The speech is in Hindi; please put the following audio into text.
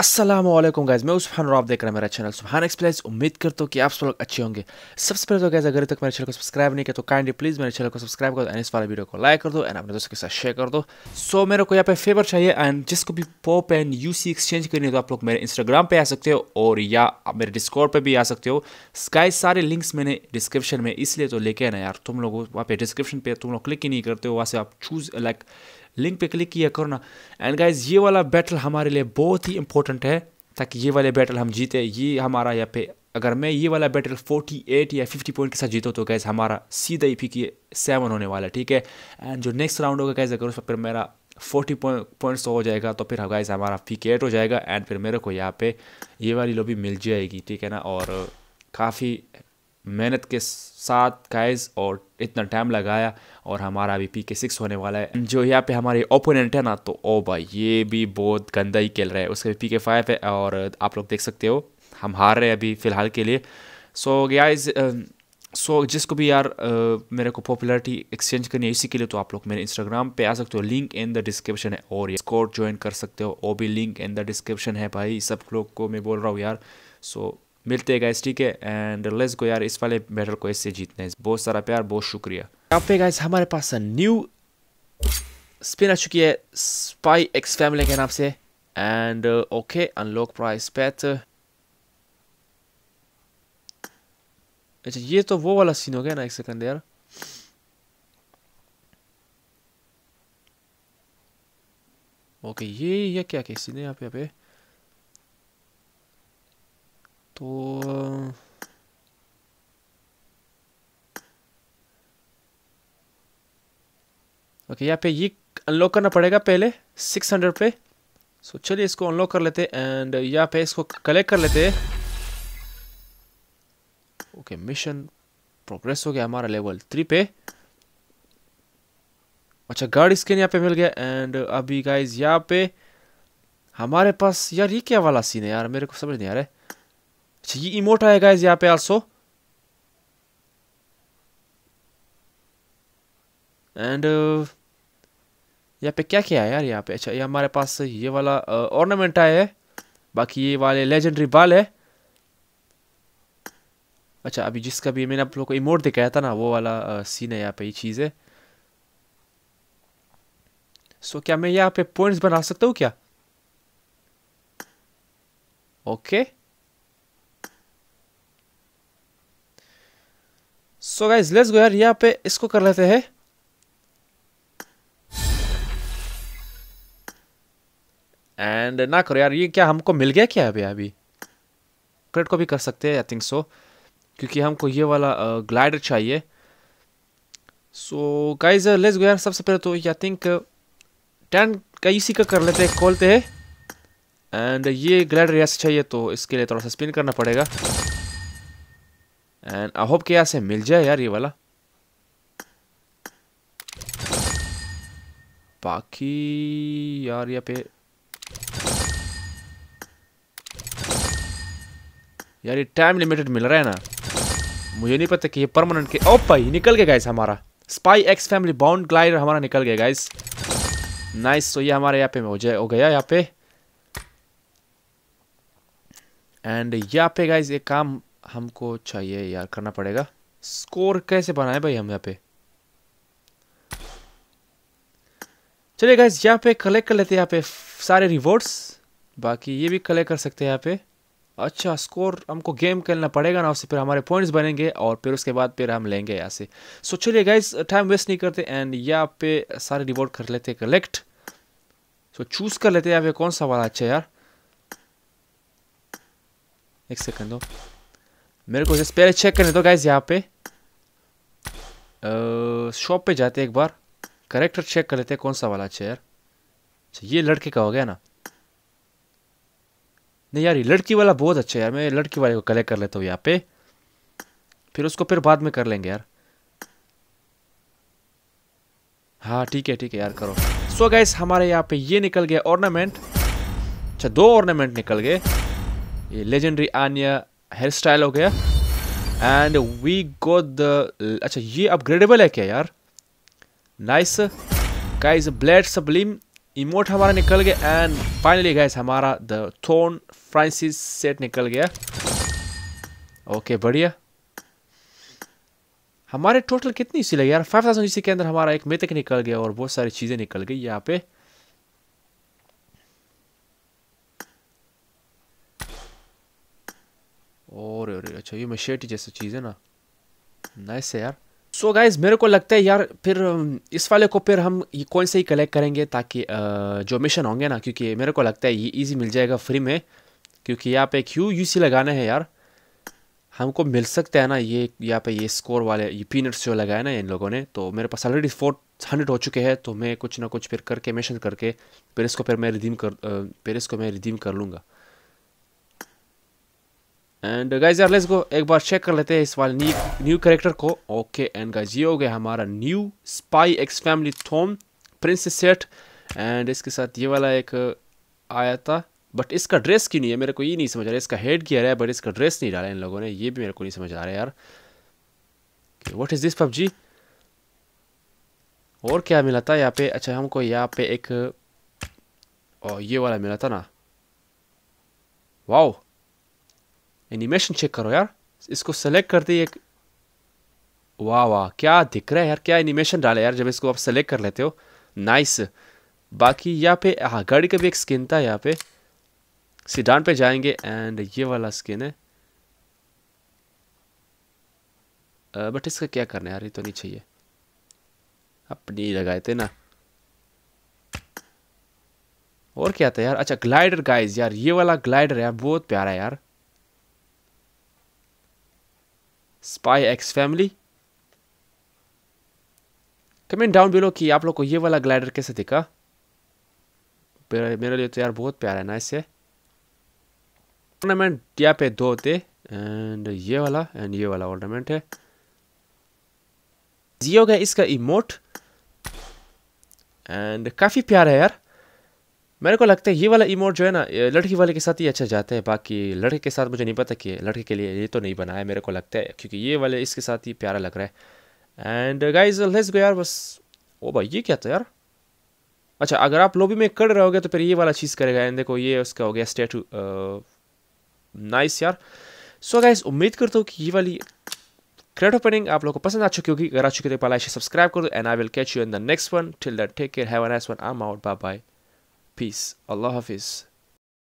असलम गाइज मैं उस्फान और आप देख रहे हैं मेरा चैनल सुबह एक्सप्लेस उम्मीद करता हूँ कि आप सब लोग अच्छे होंगे सबसे पहले तो गैस अगर तक मेरे चैनल को सब्सक्राइब नहीं किया तो काइंडली प्लीज़ मेरे चैनल को सब्सक्राइब कर एंड इस वाले वीडियो को लाइक कर दो एंड अपने दोस्तों के साथ शेयर कर दो सो so, मेरे को यहाँ पे फेवर चाहिए एंड जिसको भी pop and U C exchange करनी है तो आप लोग मेरे इंस्टाग्राम पर आ सकते हो और या आप मेरे डिस्कॉर्ड पर भी आ सकते हो स्काई सारे लिंक्स मैंने डिस्क्रिप्शन में इसलिए तो लेके आना यार तुम लोग वहाँ पे डिस्क्रिप्शन पर तुम लोग क्लिक ही नहीं करते हो वहाँ से आप चूज़ लाइक लिंक पे क्लिक किया करो ना एंड गाइज ये वाला बैटल हमारे लिए बहुत ही इंपॉर्टेंट है ताकि ये वाले बैटल हम जीते ये हमारा यहाँ पे अगर मैं ये वाला बैटल 48 या 50 पॉइंट के साथ जीतो तो गैस हमारा सीधा ही पी सेवन होने वाला है ठीक है एंड जो नेक्स्ट राउंड होगा गैस अगर उस पर फिर मेरा 40 पॉइंट्स तो हो जाएगा तो फिर गैस हमारा पी के एट हो जाएगा एंड फिर मेरे को यहाँ पे ये वाली लोबी मिल जाएगी ठीक है ना और काफ़ी मेहनत के साथ गैस और इतना टाइम लगाया और हमारा अभी पी के सिक्स होने वाला है जो यहाँ पे हमारे ओपोनेंट है ना तो ओ भाई ये भी बहुत गंदा ही खेल रहा है उसके पी के फाइव है और आप लोग देख सकते हो हम हार रहे हैं अभी फ़िलहाल के लिए सो गया इज़ सो so, जिसको भी यार uh, मेरे को पॉपुलैरिटी एक्सचेंज करनी है इसी के लिए तो आप लोग मेरे इंस्टाग्राम पे आ सकते हो लिंक इन द डिस्क्रिप्शन है और ये स्कोर ज्वाइन कर सकते हो वो भी लिंक इन द डिस्क्रिप्शन है भाई सब लोग को मैं बोल रहा हूँ यार सो so, मिलते हैं गाइस ठीक है एंड लेट्स गो यार इस वाले बैटल को इससे जीतने है बहुत सारा प्यार बहुत शुक्रिया यहाँ पे गाइस हमारे पास न्यू स्पिन आ चुकी है स्पाई एक्स फैमिली के नाम से and okay unlock price path अच्छा ये तो वो वाला सीन हो गया ना एक सेकंड यार ओके ये ये क्या क्या सीन है यहाँ पे यहाँ पे तो ओके यहाँ पे ये अनलॉक करना पड़ेगा पहले 600 पे सो so, चलिए इसको अनलॉक कर लेते एंड यहाँ पे इसको कलेक्ट कर लेते ओके मिशन प्रोग्रेस हो गया हमारा लेवल थ्री पे अच्छा गार्ड स्कैन यहाँ पे मिल गया एंड अभी गाइज यहाँ पे हमारे पास यार ये क्या वाला सीन है यार मेरे को समझ नहीं आ रहा है अच्छा ये इमोट आएगा इस यहाँ पे आल्सो एंड uh, यहाँ पे क्या क्या है यार यहाँ पे अच्छा ये हमारे पास ये वाला ऑर्नामेंट uh, आया है बाकी ये वाले लेजेंडरी बाल है अच्छा अभी जिसका भी मैंने आप लोग को इमोट दिखाया था ना वो वाला आ, uh, सीन है यहाँ पे ये चीज़ है सो so, क्या मैं यहाँ पे पॉइंट्स बना सकता हूँ क्या okay okay. So guys let's go यार यहाँ पे इसको कर लेते हैं एंड ना करो यार ये क्या हमको मिल गया क्या अभी अभी क्रेड को भी कर सकते हैं आई थिंक सो क्योंकि हमको ये वाला ग्लाइडर चाहिए सो गाइज लेट्स गो यार सबसे पहले तो आई थिंक टेन का इसी का कर लेते हैं खोलते हैं एंड ये ग्लाइडर यहाँ से चाहिए तो इसके लिए थोड़ा सा स्पिन करना पड़ेगा एंड आई होप कि यहाँ से मिल जाए यार ये वाला बाकी यार यहाँ पे यार ये टाइम लिमिटेड मिल रहा है ना मुझे नहीं पता कि ये परमानेंट के ओप भाई निकल गया गाइस हमारा spy X family bound glider हमारा निकल गया गाइस नाइस तो ये हमारे यहाँ पे हो जाए हो गया यहाँ पे एंड यहाँ पे गाइस एक काम हमको चाहिए यार करना पड़ेगा स्कोर कैसे बनाए भाई हम यहाँ पे चलिए गाइज यहाँ पे कलेक्ट कर लेते हैं यहाँ पे सारे रिवॉर्ड्स बाकी ये भी कलेक्ट कर सकते हैं यहाँ पे अच्छा स्कोर हमको गेम खेलना पड़ेगा ना उससे फिर हमारे पॉइंट्स बनेंगे और फिर उसके बाद फिर हम लेंगे यहाँ से सो चलिए गाइज टाइम वेस्ट नहीं करते एंड यहाँ पे सारे रिवॉर्ड कर लेते हैं कलेक्ट सो चूज़ कर लेते हैं यहाँ पे कौन सा वाला अच्छा यार एक सेकेंड दो मेरे को पहले चेक करने दो गाइज यहाँ पे शॉप पे जाते एक बार करेक्टर चेक कर लेते कौन सा वाला चेयर अच्छा, अच्छा ये लड़के का हो गया ना नहीं यार ये लड़की वाला बहुत अच्छा है यार मैं लड़की वाले को कलेक्ट कर लेता हूँ यहाँ पे फिर उसको फिर बाद में कर लेंगे यार हाँ ठीक है ठीक है यार करो सो so हमारे यहाँ पे ये निकल गया ऑर्नामेंट अच्छा दो ऑर्नामेंट निकल गए ये लेजेंडरी आनिया हेयर स्टाइल हो गया एंड वी गो द अच्छा ये अपग्रेडेबल है क्या यार nice guys blade sublime emote हमारा निकल गया एंड फाइनली गाइस हमारा द थोन फ्रांसिस सेट निकल गया ओके okay, बढ़िया हमारे टोटल कितनी सी लगी यार फाइव थाउजेंड इसी के अंदर हमारा एक मेतक निकल गया और बहुत सारी चीज़ें निकल गई यहाँ पे और अरे अच्छा ये मशेटी जैसी चीज़ है ना नाइस है यार सो so गाइज मेरे को लगता है यार फिर इस वाले को फिर हम ये कौन से ही कलेक्ट करेंगे ताकि जो मिशन होंगे ना क्योंकि मेरे को लगता है ये इजी मिल जाएगा फ्री में क्योंकि यहाँ पे क्यू सी लगाना है यार हमको मिल सकता है ना ये यहाँ पे ये स्कोर वाले ये पीनट्स जो लगाए ना इन लोगों ने तो मेरे पास ऑलरेडी फोर हंड्रेड हो चुके हैं तो मैं कुछ ना कुछ फिर करके मिशन करके फिर इसको फिर मैं रिडीम कर फिर इसको मैं रिडीम कर लूँगा एंड गाइज यार लेट्स गो एक बार चेक कर लेते हैं इस वाले न्यू करेक्टर को ओके एंड गाइज ये हो गया हमारा new spy X family thorn prince set and इसके साथ ये वाला एक uh, आया था बट इसका ड्रेस क्यों नहीं है मेरे को ये नहीं समझ आ रहा है इसका हेड गियर है बट इसका ड्रेस नहीं डाला इन लोगों ने ये भी मेरे को नहीं समझ आ रहा यार वट इज़ दिस पबजी और क्या मिला था यहाँ पे अच्छा हमको यहाँ पे एक ओ, uh, ये वाला मिला था ना वाओ एनिमेशन चेक करो यार इसको सेलेक्ट करते दिए वाह वाह क्या दिख रहा है यार क्या एनिमेशन डाले यार जब इसको आप सेलेक्ट कर लेते हो नाइस बाकी यहाँ पे हाँ गाड़ी का भी एक स्किन था यहाँ पे सीडान पे जाएंगे एंड ये वाला स्किन है बट इसका क्या करना है यार ये तो नहीं चाहिए अपनी लगाए थे ना और क्या था यार अच्छा ग्लाइडर गाइस यार ये वाला ग्लाइडर यार बहुत प्यारा है यार spy X family comment down below कि आप लोग को ये वाला ग्लाइडर कैसे दिखा मेरे लिए तो यार बहुत प्यारा है ना इससे ऑर्नामेंट यहाँ पे दो थे एंड ये वाला एंड ये वाला ऑर्नामेंट है जियो का इसका इमोट एंड काफ़ी प्यारा है यार मेरे को लगता है ये वाला इमोट जो है ना लड़की वाले के साथ ही अच्छा जाता है बाकी लड़के के साथ मुझे नहीं पता कि लड़के के लिए ये तो नहीं बना है मेरे को लगता है क्योंकि ये वाले इसके साथ ही प्यारा लग रहा है एंड गाइज लेट्स गो यार बस ओ भाई ये क्या था यार अच्छा अगर आप लोबी में कर रहे हो तो फिर ये वाला चीज़ करेगा एंड देखो ये उसका हो गया स्टेटू नाइस यार सो गाइज उम्मीद करता हूँ कि ये वाली क्रेट ओपनिंग आप लोगों को पसंद आ चुकी होगी अगर आ चुके तो पहला सब्सक्राइब कर दो and I will catch you in the next one till that take care have a nice one I am out bye bye Peace. Allah Hafiz.